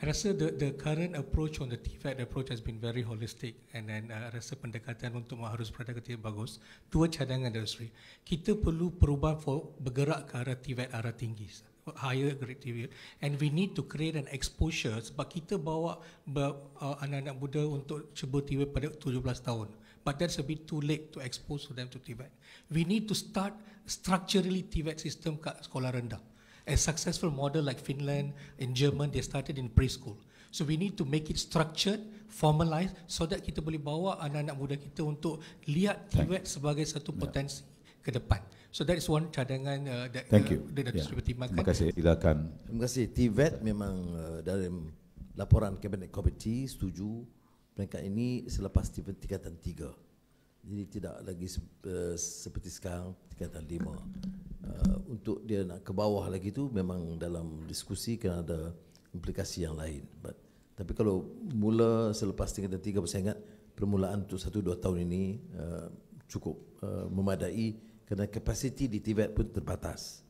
I rasa the the current approach on the TFAT approach has been very holistic and then uh, rasa pendekatan untuk mahu harus produk kita bagus. Dua cadangan dari Sri. Kita perlu perubahan for bergerak ke arah TFAT arah tinggi. Higher grade TFAT. And we need to create an exposure sebab kita bawa ber, uh, anak-anak muda untuk cuba TFAT pada 17 tahun. But that's a bit too late to expose them to TFAT. We need to start structurally TFAT system kat sekolah rendah a successful model like Finland and German, they started in preschool. So we need to make it structured, formalized, so that kita boleh bawa anak-anak muda kita untuk lihat TVET sebagai satu potensi yeah. ke depan. So that is one cadangan uh, that Thank uh, you. Dato' yeah. Terima kasih. Silakan. Terima kasih. TVET memang uh, dalam laporan Kabinet Committee setuju peringkat ini selepas tingkatan tiga. Jadi tidak lagi uh, seperti sekarang tingkatan lima. Eh, untuk dia nak ke bawah lagi tu memang dalam diskusi kan ada implikasi yang lain. But, tapi kalau mula selepas tingkatan tiga saya ingat permulaan untuk satu dua tahun ini uh, cukup uh, memadai kerana kapasiti di TVET pun terbatas.